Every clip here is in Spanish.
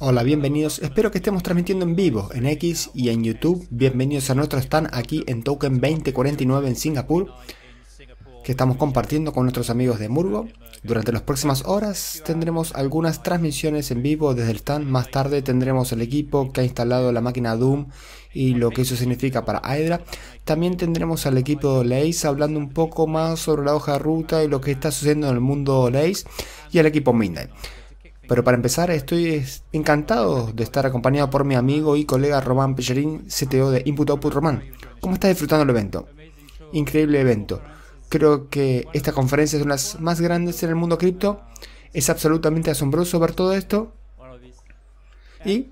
Hola, bienvenidos. Espero que estemos transmitiendo en vivo en X y en YouTube. Bienvenidos a nuestro stand aquí en Token 2049 en Singapur, que estamos compartiendo con nuestros amigos de Murgo. Durante las próximas horas tendremos algunas transmisiones en vivo desde el stand. Más tarde tendremos el equipo que ha instalado la máquina Doom y lo que eso significa para Hydra. También tendremos al equipo Lace hablando un poco más sobre la hoja de ruta y lo que está sucediendo en el mundo Lace y al equipo Midnight. Pero para empezar, estoy encantado de estar acompañado por mi amigo y colega Román Pellerín, CTO de Input Output Román. ¿Cómo estás disfrutando el evento? Increíble evento. Creo que esta conferencia es una de las más grandes en el mundo cripto. Es absolutamente asombroso ver todo esto. Y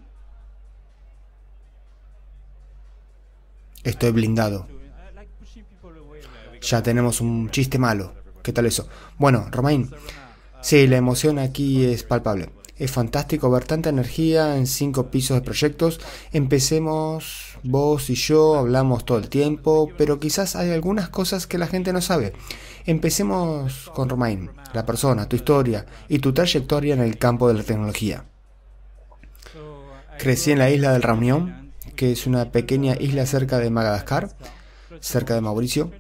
estoy blindado. Ya tenemos un chiste malo. ¿Qué tal eso? Bueno, Romain, Sí, la emoción aquí es palpable. Es fantástico ver tanta energía en cinco pisos de proyectos. Empecemos, vos y yo hablamos todo el tiempo, pero quizás hay algunas cosas que la gente no sabe. Empecemos con Romain, la persona, tu historia y tu trayectoria en el campo de la tecnología. Crecí en la isla del Reunión, que es una pequeña isla cerca de Madagascar, cerca de Mauricio.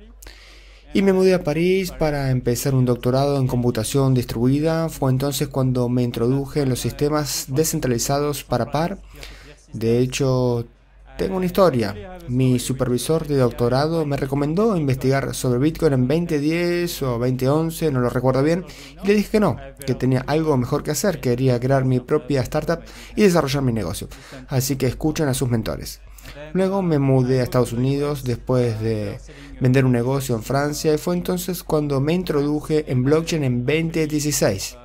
Y me mudé a París para empezar un doctorado en computación distribuida. Fue entonces cuando me introduje en los sistemas descentralizados para par. De hecho, tengo una historia. Mi supervisor de doctorado me recomendó investigar sobre Bitcoin en 2010 o 2011, no lo recuerdo bien, y le dije que no, que tenía algo mejor que hacer, quería crear mi propia startup y desarrollar mi negocio. Así que escuchen a sus mentores. Luego me mudé a Estados Unidos después de vender un negocio en Francia y fue entonces cuando me introduje en blockchain en 2016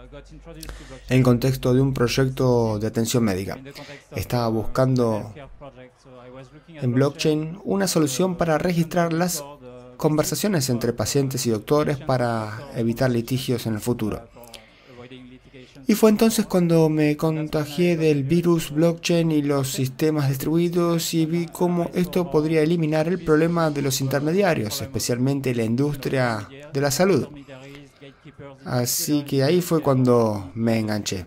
en contexto de un proyecto de atención médica. Estaba buscando en blockchain una solución para registrar las conversaciones entre pacientes y doctores para evitar litigios en el futuro. Y fue entonces cuando me contagié del virus blockchain y los sistemas distribuidos y vi cómo esto podría eliminar el problema de los intermediarios, especialmente la industria de la salud. Así que ahí fue cuando me enganché.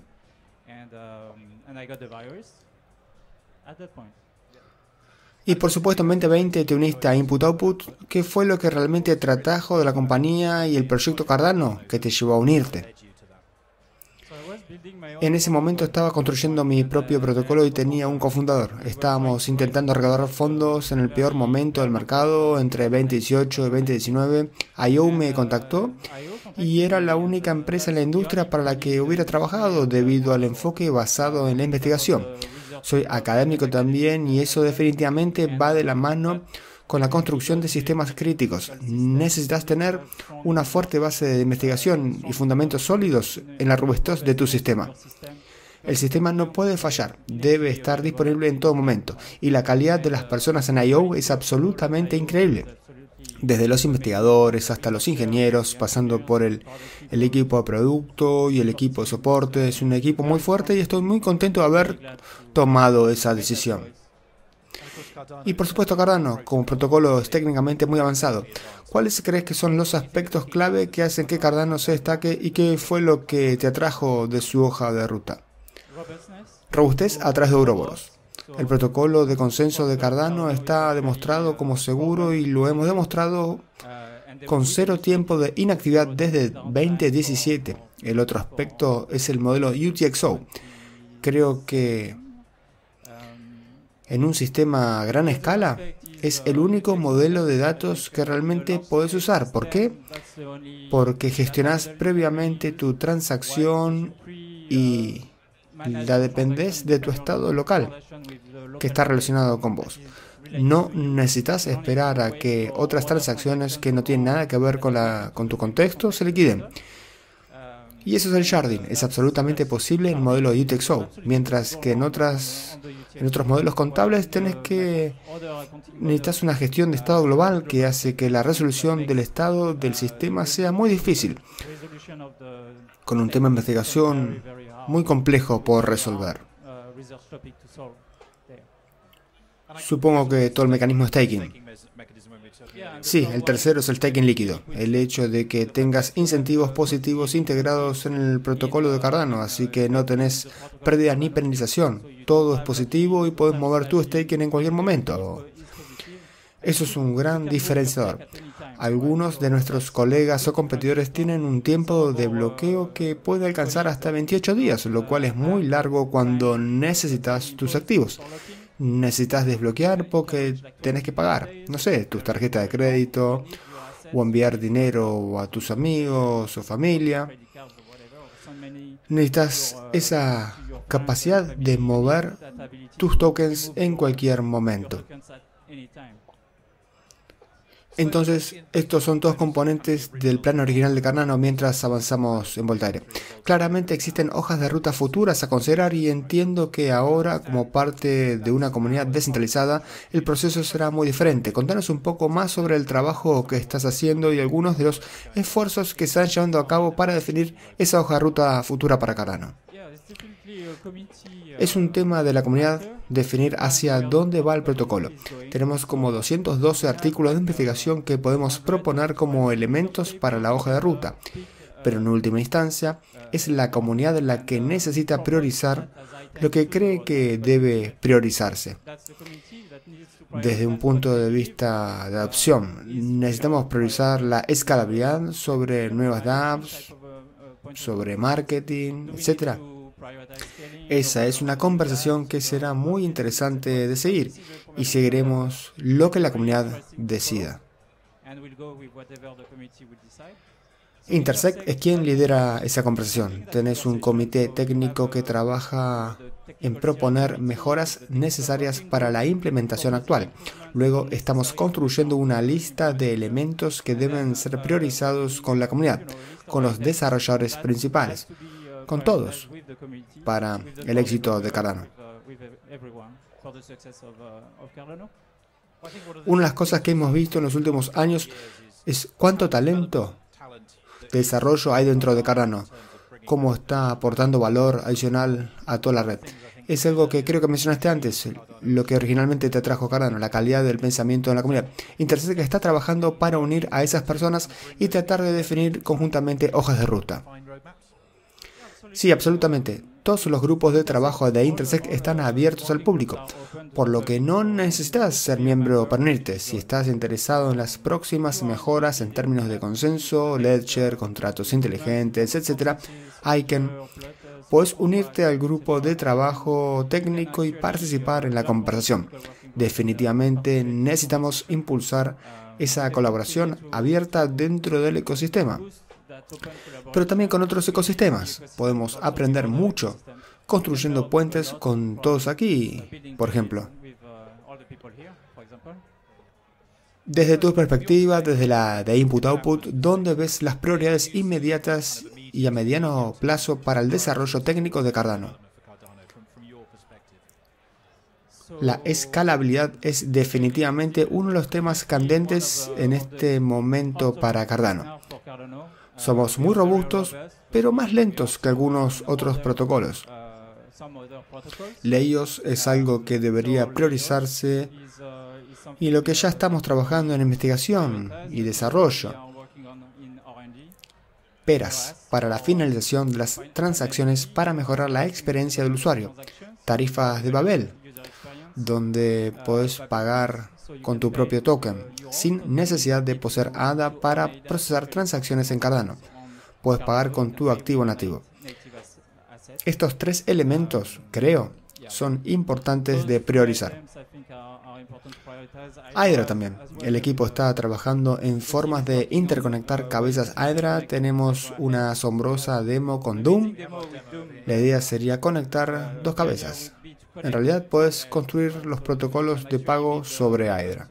Y por supuesto en 2020 te uniste a Input Output, que fue lo que realmente tratajo de la compañía y el proyecto Cardano que te llevó a unirte. En ese momento estaba construyendo mi propio protocolo y tenía un cofundador. Estábamos intentando recaudar fondos en el peor momento del mercado, entre 2018 y 2019. IO me contactó y era la única empresa en la industria para la que hubiera trabajado debido al enfoque basado en la investigación. Soy académico también y eso definitivamente va de la mano con la construcción de sistemas críticos. Necesitas tener una fuerte base de investigación y fundamentos sólidos en la robustez de tu sistema. El sistema no puede fallar, debe estar disponible en todo momento y la calidad de las personas en IO es absolutamente increíble. Desde los investigadores hasta los ingenieros, pasando por el, el equipo de producto y el equipo de soporte, es un equipo muy fuerte y estoy muy contento de haber tomado esa decisión. Y por supuesto Cardano, como protocolo es técnicamente muy avanzado. ¿Cuáles crees que son los aspectos clave que hacen que Cardano se destaque y qué fue lo que te atrajo de su hoja de ruta? Robustez atrás de Ouroboros. El protocolo de consenso de Cardano está demostrado como seguro y lo hemos demostrado con cero tiempo de inactividad desde 2017. El otro aspecto es el modelo UTXO. Creo que en un sistema a gran escala es el único modelo de datos que realmente puedes usar. ¿Por qué? Porque gestionas previamente tu transacción y la dependés de tu estado local que está relacionado con vos. No necesitas esperar a que otras transacciones que no tienen nada que ver con, la, con tu contexto se liquiden. Y eso es el jardín. Es absolutamente posible en el modelo de UTXO, mientras que en, otras, en otros modelos contables tenés que necesitas una gestión de estado global que hace que la resolución del estado del sistema sea muy difícil, con un tema de investigación muy complejo por resolver. Supongo que todo el mecanismo es staking. Sí, el tercero es el staking líquido, el hecho de que tengas incentivos positivos integrados en el protocolo de Cardano, así que no tenés pérdidas ni penalización, todo es positivo y puedes mover tu staking en cualquier momento. Eso es un gran diferenciador. Algunos de nuestros colegas o competidores tienen un tiempo de bloqueo que puede alcanzar hasta 28 días, lo cual es muy largo cuando necesitas tus activos necesitas desbloquear porque tenés que pagar, no sé, tus tarjetas de crédito o enviar dinero a tus amigos o familia. Necesitas esa capacidad de mover tus tokens en cualquier momento. Entonces, estos son todos componentes del plan original de Carnano mientras avanzamos en Voltaire. Claramente existen hojas de ruta futuras a considerar y entiendo que ahora, como parte de una comunidad descentralizada, el proceso será muy diferente. Contanos un poco más sobre el trabajo que estás haciendo y algunos de los esfuerzos que se están llevando a cabo para definir esa hoja de ruta futura para Carnano. Es un uh, tema de la comunidad definir hacia dónde va el protocolo. Tenemos como 212 artículos de investigación que podemos proponer como elementos para la hoja de ruta, pero en última instancia uh, es la comunidad la que uh, necesita priorizar lo que cree que debe priorizarse. Desde un punto de vista de adopción, necesitamos priorizar la escalabilidad sobre nuevas dApps, sobre marketing, etcétera esa es una conversación que será muy interesante de seguir y seguiremos lo que la comunidad decida. Intersect es quien lidera esa conversación. Tenés un comité técnico que trabaja en proponer mejoras necesarias para la implementación actual. Luego estamos construyendo una lista de elementos que deben ser priorizados con la comunidad, con los desarrolladores principales con todos para el éxito de Cardano. Una de las cosas que hemos visto en los últimos años es cuánto talento de desarrollo hay dentro de Cardano, cómo está aportando valor adicional a toda la red. Es algo que creo que mencionaste antes, lo que originalmente te atrajo Cardano, la calidad del pensamiento en la comunidad. Interesante que está trabajando para unir a esas personas y tratar de definir conjuntamente hojas de ruta. Sí, absolutamente. Todos los grupos de trabajo de Intersect están abiertos al público, por lo que no necesitas ser miembro para unirte. Si estás interesado en las próximas mejoras en términos de consenso, ledger, contratos inteligentes, etc., ICANN, puedes unirte al grupo de trabajo técnico y participar en la conversación. Definitivamente necesitamos impulsar esa colaboración abierta dentro del ecosistema pero también con otros ecosistemas. Podemos aprender mucho construyendo puentes con todos aquí, por ejemplo. Desde tu perspectiva, desde la de input-output, ¿dónde ves las prioridades inmediatas y a mediano plazo para el desarrollo técnico de Cardano? La escalabilidad es definitivamente uno de los temas candentes en este momento para Cardano. Somos muy robustos, pero más lentos que algunos otros protocolos. Leyos es algo que debería priorizarse y lo que ya estamos trabajando en investigación y desarrollo. Peras para la finalización de las transacciones para mejorar la experiencia del usuario. Tarifas de Babel, donde puedes pagar con tu propio token, sin necesidad de poseer ADA para procesar eh, transacciones en Cardano. Puedes pagar con tu activo eh, nativo. Estos tres elementos, ah, creo, son importantes de priorizar. Hydra también. El equipo está trabajando en formas de interconectar cabezas Hydra. Tenemos una asombrosa demo con Doom. La idea sería conectar dos cabezas. En realidad puedes construir los protocolos de pago sobre Hydra.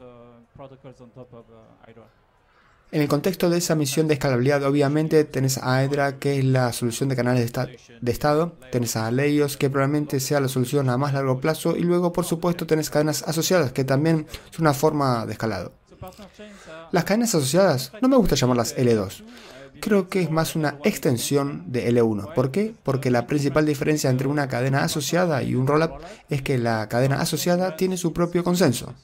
En el contexto de esa misión de escalabilidad, obviamente tenés a Hydra, que es la solución de canales de, de estado, tenés a Leios, que probablemente sea la solución a más largo plazo, y luego, por supuesto, tenés cadenas asociadas, que también es una forma de escalado. Las cadenas asociadas, no me gusta llamarlas L2 creo que es más una extensión de L1. ¿Por qué? Porque la principal diferencia entre una cadena asociada y un rollup es que la cadena asociada tiene su propio consenso.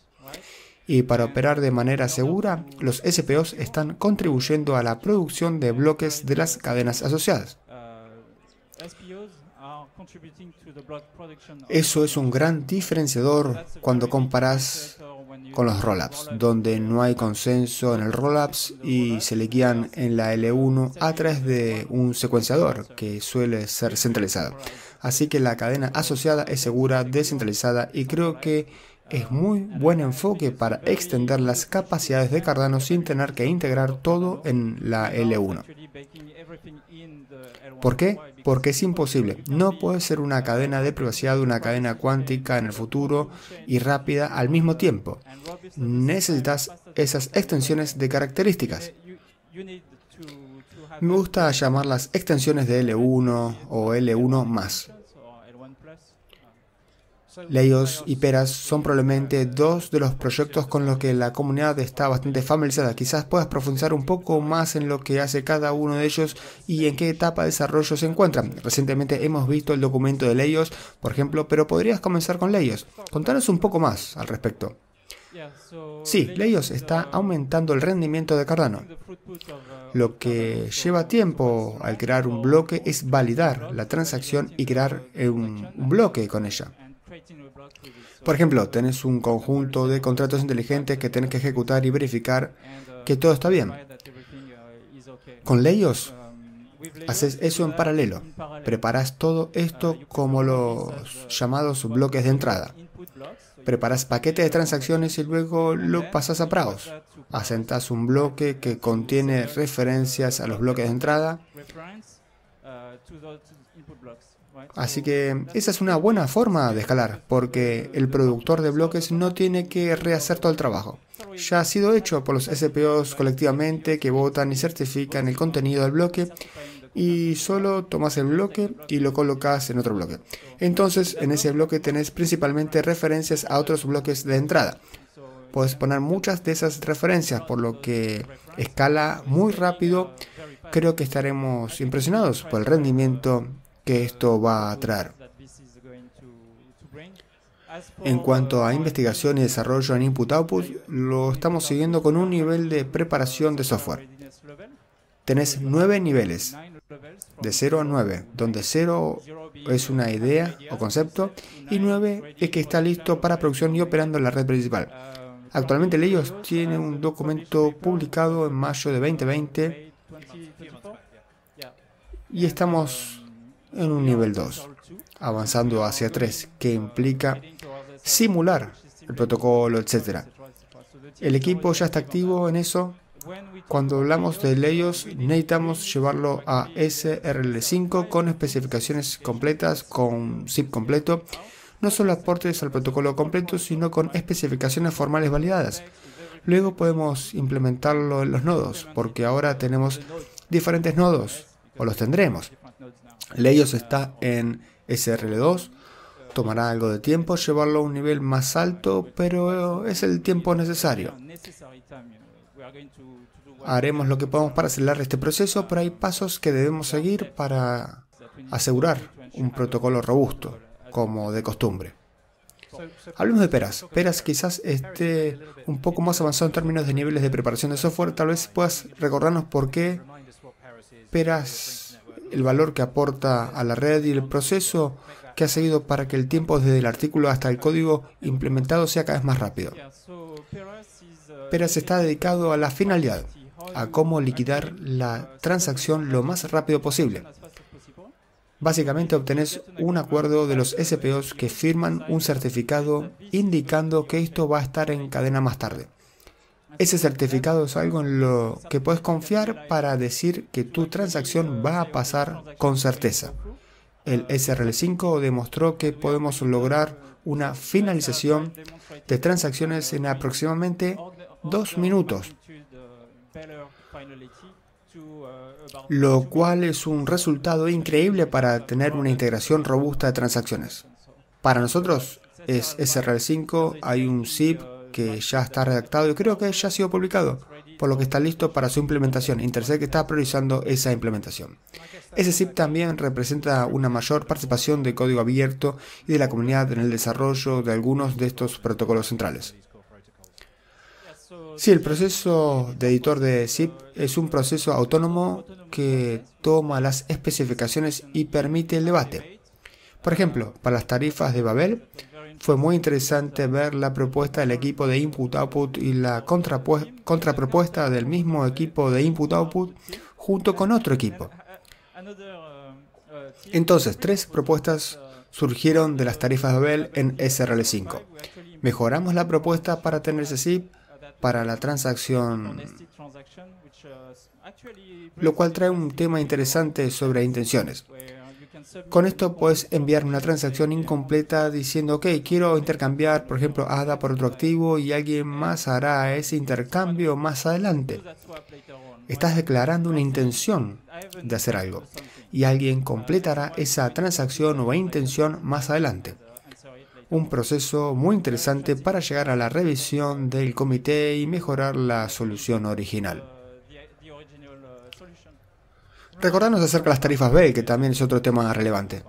Y para operar de manera segura, los SPOs están contribuyendo a la producción de bloques de las cadenas asociadas. Eso es un gran diferenciador cuando comparas con los rollups, donde no hay consenso en el rollups y se le guían en la L1 a través de un secuenciador que suele ser centralizado. Así que la cadena asociada es segura, descentralizada y creo que es muy buen enfoque para extender las capacidades de Cardano sin tener que integrar todo en la L1. ¿Por qué? Porque es imposible. No puede ser una cadena de privacidad, una cadena cuántica en el futuro y rápida al mismo tiempo. Necesitas esas extensiones de características. Me gusta llamarlas extensiones de L1 o L1 más. Leios y Peras son probablemente dos de los proyectos con los que la comunidad está bastante familiarizada. Quizás puedas profundizar un poco más en lo que hace cada uno de ellos y en qué etapa de desarrollo se encuentran. Recientemente hemos visto el documento de Leyos, por ejemplo, pero podrías comenzar con Leyos. Contanos un poco más al respecto. Sí, Leios está aumentando el rendimiento de Cardano. Lo que lleva tiempo al crear un bloque es validar la transacción y crear un bloque con ella. Por ejemplo, tenés un conjunto de contratos inteligentes que tenés que ejecutar y verificar uh, que todo está bien. Uh, Con Leyos um, haces eso en paralelo. Preparas todo uh, esto como los llamados bloques de entrada. Preparas paquetes de transacciones y luego lo pasas a praos. Asentas un bloque que contiene referencias a los bloques de entrada Así que esa es una buena forma de escalar, porque el productor de bloques no tiene que rehacer todo el trabajo. Ya ha sido hecho por los SPOs colectivamente que votan y certifican el contenido del bloque y solo tomas el bloque y lo colocas en otro bloque. Entonces, en ese bloque tenés principalmente referencias a otros bloques de entrada. Puedes poner muchas de esas referencias, por lo que escala muy rápido. Creo que estaremos impresionados por el rendimiento esto va a traer. En cuanto a investigación y desarrollo en Input Output, lo estamos siguiendo con un nivel de preparación de software. Tenés nueve niveles, de 0 a 9, donde cero es una idea o concepto y 9 es que está listo para producción y operando en la red principal. Actualmente ellos tiene un documento publicado en mayo de 2020 y estamos en un nivel 2, avanzando hacia 3, que implica simular el protocolo, etc. El equipo ya está activo en eso. Cuando hablamos de ellos, necesitamos llevarlo a SRL5 con especificaciones completas, con zip completo, no solo aportes al protocolo completo, sino con especificaciones formales validadas. Luego podemos implementarlo en los nodos, porque ahora tenemos diferentes nodos, o los tendremos. Leyos está en SRL2. Tomará algo de tiempo llevarlo a un nivel más alto, pero es el tiempo necesario. Haremos lo que podamos para acelerar este proceso, pero hay pasos que debemos seguir para asegurar un protocolo robusto, como de costumbre. Hablemos de Peras. Peras quizás esté un poco más avanzado en términos de niveles de preparación de software. Tal vez puedas recordarnos por qué Peras el valor que aporta a la red y el proceso que ha seguido para que el tiempo desde el artículo hasta el código implementado sea cada vez más rápido. Peras está dedicado a la finalidad, a cómo liquidar la transacción lo más rápido posible. Básicamente obtenés un acuerdo de los SPOs que firman un certificado indicando que esto va a estar en cadena más tarde. Ese certificado es algo en lo que puedes confiar para decir que tu transacción va a pasar con certeza. El SRL5 demostró que podemos lograr una finalización de transacciones en aproximadamente dos minutos, lo cual es un resultado increíble para tener una integración robusta de transacciones. Para nosotros es SRL5, hay un zip que ya está redactado y creo que ya ha sido publicado, por lo que está listo para su implementación. que está priorizando esa implementación. Ese SIP también representa una mayor participación de código abierto y de la comunidad en el desarrollo de algunos de estos protocolos centrales. Sí, el proceso de editor de SIP es un proceso autónomo que toma las especificaciones y permite el debate. Por ejemplo, para las tarifas de Babel, fue muy interesante ver la propuesta del equipo de Input-Output y la contrapropuesta del mismo equipo de Input-Output junto con otro equipo. Entonces, tres propuestas surgieron de las tarifas de Bell en SRL5. Mejoramos la propuesta para tener SIP para la transacción, lo cual trae un tema interesante sobre intenciones. Con esto puedes enviar una transacción incompleta diciendo, ok, quiero intercambiar, por ejemplo, ADA por otro activo y alguien más hará ese intercambio más adelante. Estás declarando una intención de hacer algo y alguien completará esa transacción o intención más adelante. Un proceso muy interesante para llegar a la revisión del comité y mejorar la solución original. Recordarnos acerca de las tarifas Bell, que también es otro tema relevante.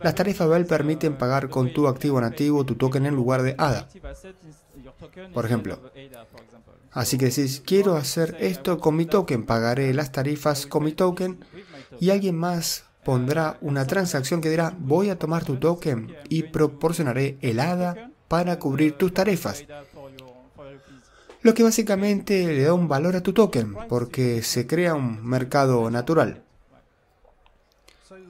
Las tarifas Bell permiten pagar con tu activo nativo tu token en lugar de ADA, por ejemplo. Así que decís, quiero hacer esto con mi token, pagaré las tarifas con mi token y alguien más pondrá una transacción que dirá, voy a tomar tu token y proporcionaré el ADA para cubrir tus tarifas lo que básicamente le da un valor a tu token, porque se crea un mercado natural.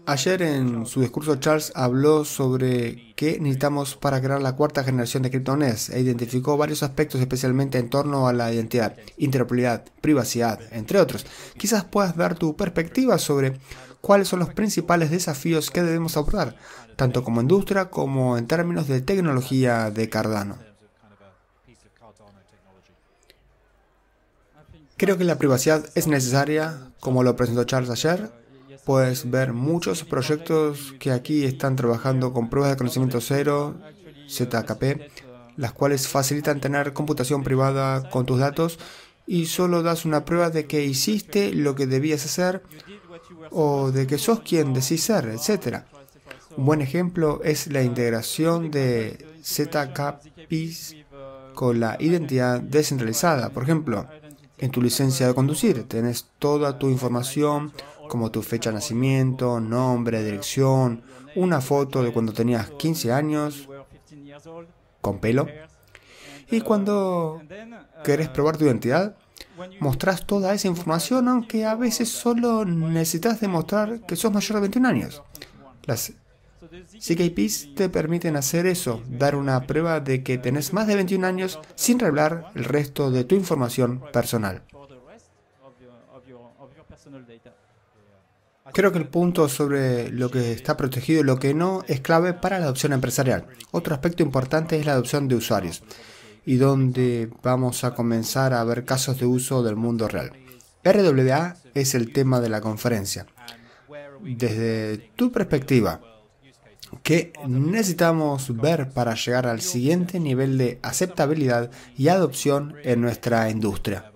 Ayer en su discurso Charles habló sobre qué necesitamos para crear la cuarta generación de criptomonedas e identificó varios aspectos especialmente en torno a la identidad, interoperabilidad, privacidad, entre otros. Quizás puedas dar tu perspectiva sobre cuáles son los principales desafíos que debemos abordar, tanto como industria como en términos de tecnología de Cardano. Creo que la privacidad es necesaria, como lo presentó Charles ayer. Puedes ver muchos proyectos que aquí están trabajando con pruebas de conocimiento cero, ZKP, las cuales facilitan tener computación privada con tus datos y solo das una prueba de que hiciste lo que debías hacer o de que sos quien decís ser, etc. Un buen ejemplo es la integración de ZKP con la identidad descentralizada, por ejemplo. En tu licencia de conducir tenés toda tu información, como tu fecha de nacimiento, nombre, dirección, una foto de cuando tenías 15 años, con pelo. Y cuando querés probar tu identidad, mostrás toda esa información, aunque a veces solo necesitas demostrar que sos mayor de 21 años. Las CKPs te permiten hacer eso, dar una prueba de que tenés más de 21 años sin revelar el resto de tu información personal. Creo que el punto sobre lo que está protegido y lo que no es clave para la adopción empresarial. Otro aspecto importante es la adopción de usuarios y donde vamos a comenzar a ver casos de uso del mundo real. RWA es el tema de la conferencia. Desde tu perspectiva, que necesitamos ver para llegar al siguiente nivel de aceptabilidad y adopción en nuestra industria.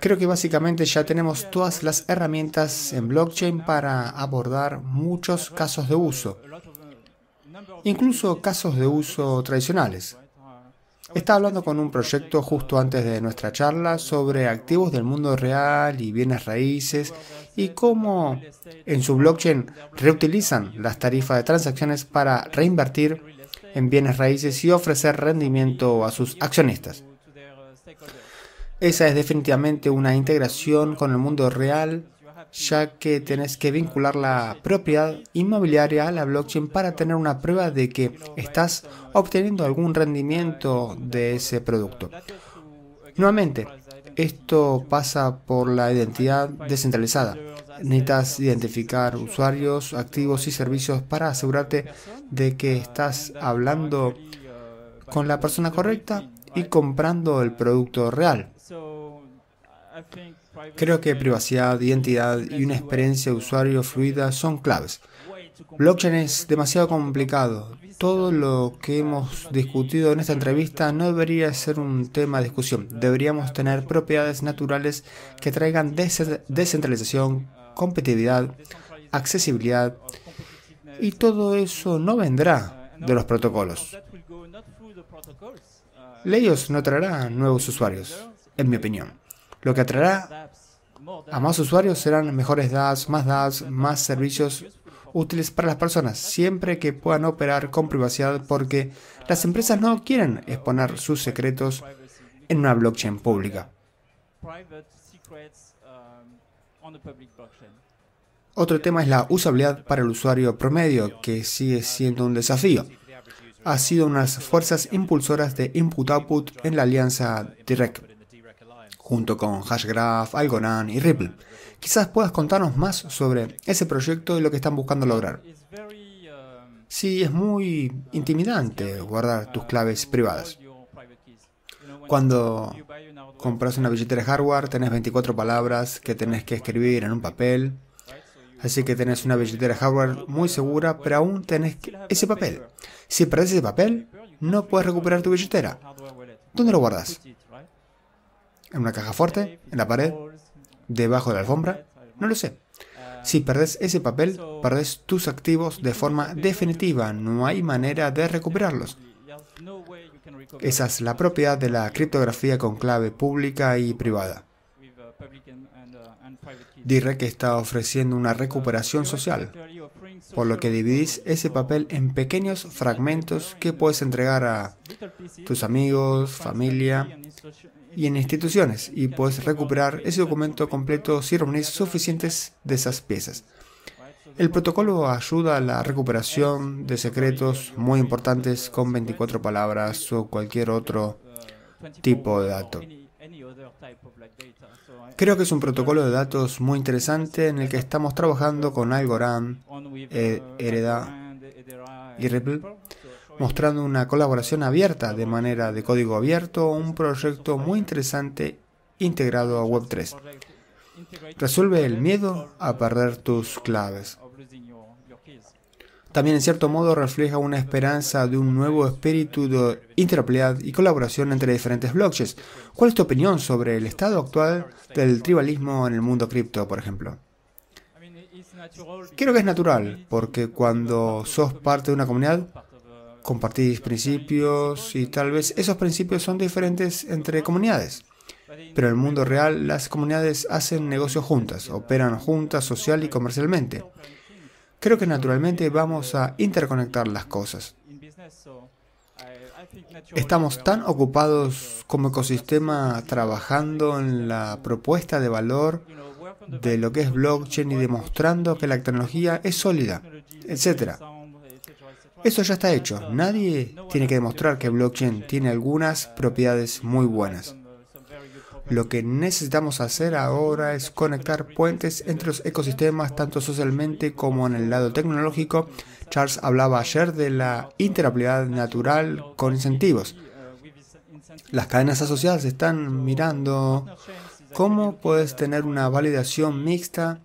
Creo que básicamente ya tenemos todas las herramientas en blockchain para abordar muchos casos de uso, incluso casos de uso tradicionales. Estaba hablando con un proyecto justo antes de nuestra charla sobre activos del mundo real y bienes raíces y cómo en su blockchain reutilizan las tarifas de transacciones para reinvertir en bienes raíces y ofrecer rendimiento a sus accionistas. Esa es definitivamente una integración con el mundo real ya que tienes que vincular la propiedad inmobiliaria a la blockchain para tener una prueba de que estás obteniendo algún rendimiento de ese producto. Nuevamente, esto pasa por la identidad descentralizada. Necesitas identificar usuarios, activos y servicios para asegurarte de que estás hablando con la persona correcta y comprando el producto real. Creo que privacidad, identidad y una experiencia de usuario fluida son claves. Blockchain es demasiado complicado. Todo lo que hemos discutido en esta entrevista no debería ser un tema de discusión. Deberíamos tener propiedades naturales que traigan descentralización, competitividad, accesibilidad y todo eso no vendrá de los protocolos. Leyos no traerá nuevos usuarios, en mi opinión. Lo que atraerá a más usuarios serán mejores DApps, más DApps, más servicios útiles para las personas, siempre que puedan operar con privacidad porque las empresas no quieren exponer sus secretos en una blockchain pública. Otro tema es la usabilidad para el usuario promedio, que sigue siendo un desafío. Ha sido unas fuerzas impulsoras de Input-Output en la alianza Direct junto con Hashgraph, Algonan y Ripple. Quizás puedas contarnos más sobre ese proyecto y lo que están buscando lograr. Sí, es muy intimidante guardar tus claves privadas. Cuando compras una billetera hardware, tenés 24 palabras que tenés que escribir en un papel. Así que tenés una billetera hardware muy segura, pero aún tenés ese papel. Si perdés ese papel, no puedes recuperar tu billetera. ¿Dónde lo guardas? en una caja fuerte, en la pared, debajo de la alfombra, no lo sé. Si perdés ese papel, perdés tus activos de forma definitiva, no hay manera de recuperarlos. Esa es la propiedad de la criptografía con clave pública y privada. Diré que está ofreciendo una recuperación social, por lo que dividís ese papel en pequeños fragmentos que puedes entregar a tus amigos, familia, y en instituciones y puedes recuperar ese documento completo si reunís suficientes de esas piezas. El protocolo ayuda a la recuperación de secretos muy importantes con 24 palabras o cualquier otro tipo de dato. Creo que es un protocolo de datos muy interesante en el que estamos trabajando con Algorand, e-, Hereda y Ripple mostrando una colaboración abierta de manera de código abierto, un proyecto muy interesante integrado a Web3. Resuelve el miedo a perder tus claves. También en cierto modo refleja una esperanza de un nuevo espíritu de interoperabilidad y colaboración entre diferentes blockchains. ¿Cuál es tu opinión sobre el estado actual del tribalismo en el mundo cripto, por ejemplo? Creo que es natural, porque cuando sos parte de una comunidad, compartís principios y tal vez esos principios son diferentes entre comunidades. Pero en el mundo real las comunidades hacen negocios juntas, operan juntas social y comercialmente. Creo que naturalmente vamos a interconectar las cosas. Estamos tan ocupados como ecosistema trabajando en la propuesta de valor de lo que es blockchain y demostrando que la tecnología es sólida, etcétera eso ya está hecho. Nadie tiene que demostrar que blockchain tiene algunas propiedades muy buenas. Lo que necesitamos hacer ahora es conectar puentes entre los ecosistemas, tanto socialmente como en el lado tecnológico. Charles hablaba ayer de la interoperabilidad natural con incentivos. Las cadenas asociadas están mirando cómo puedes tener una validación mixta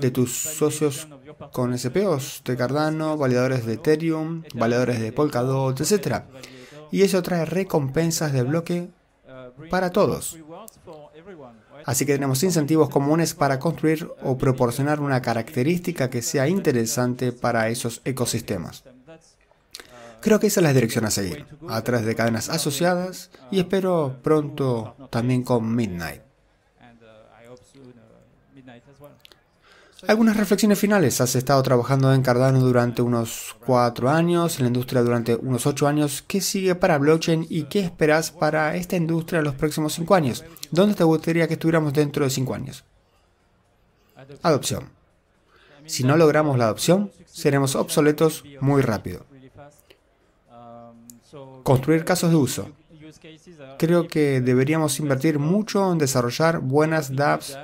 de tus socios con SPOs de Cardano, validadores de Ethereum, validadores de Polkadot, etc. Y eso trae recompensas de bloque para todos. Así que tenemos incentivos comunes para construir o proporcionar una característica que sea interesante para esos ecosistemas. Creo que esa es la dirección a seguir, a través de cadenas asociadas y espero pronto también con Midnight. Algunas reflexiones finales. Has estado trabajando en Cardano durante unos cuatro años, en la industria durante unos ocho años. ¿Qué sigue para blockchain y qué esperas para esta industria en los próximos cinco años? ¿Dónde te gustaría que estuviéramos dentro de cinco años? Adopción. Si no logramos la adopción, seremos obsoletos muy rápido. Construir casos de uso. Creo que deberíamos invertir mucho en desarrollar buenas dApps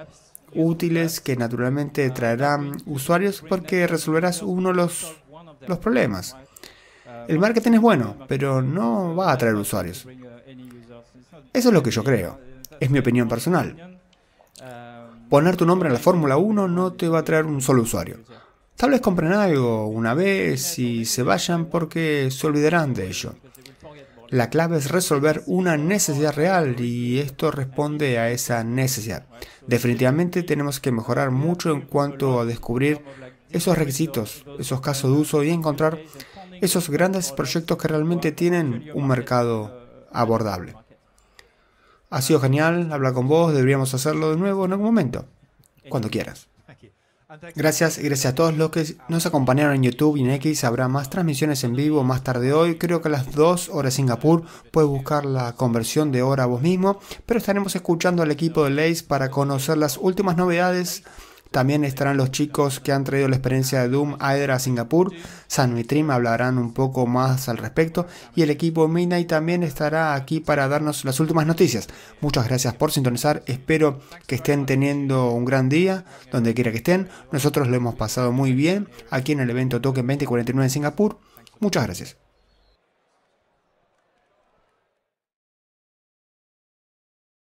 útiles que naturalmente traerán usuarios porque resolverás uno los, los problemas. El marketing es bueno, pero no va a atraer usuarios. Eso es lo que yo creo. Es mi opinión personal. Poner tu nombre en la Fórmula 1 no te va a traer un solo usuario. Tal vez compren algo una vez y se vayan porque se olvidarán de ello. La clave es resolver una necesidad real y esto responde a esa necesidad. Definitivamente tenemos que mejorar mucho en cuanto a descubrir esos requisitos, esos casos de uso y encontrar esos grandes proyectos que realmente tienen un mercado abordable. Ha sido genial hablar con vos, deberíamos hacerlo de nuevo en algún momento, cuando quieras. Gracias y gracias a todos los que nos acompañaron en YouTube y en X. Habrá más transmisiones en vivo más tarde hoy. Creo que a las 2 horas Singapur puedes buscar la conversión de hora vos mismo. Pero estaremos escuchando al equipo de Lace para conocer las últimas novedades también estarán los chicos que han traído la experiencia de Doom Aether a Singapur. San Mitrim hablarán un poco más al respecto. Y el equipo Midnight también estará aquí para darnos las últimas noticias. Muchas gracias por sintonizar. Espero que estén teniendo un gran día, donde quiera que estén. Nosotros lo hemos pasado muy bien aquí en el evento Token 2049 en Singapur. Muchas gracias.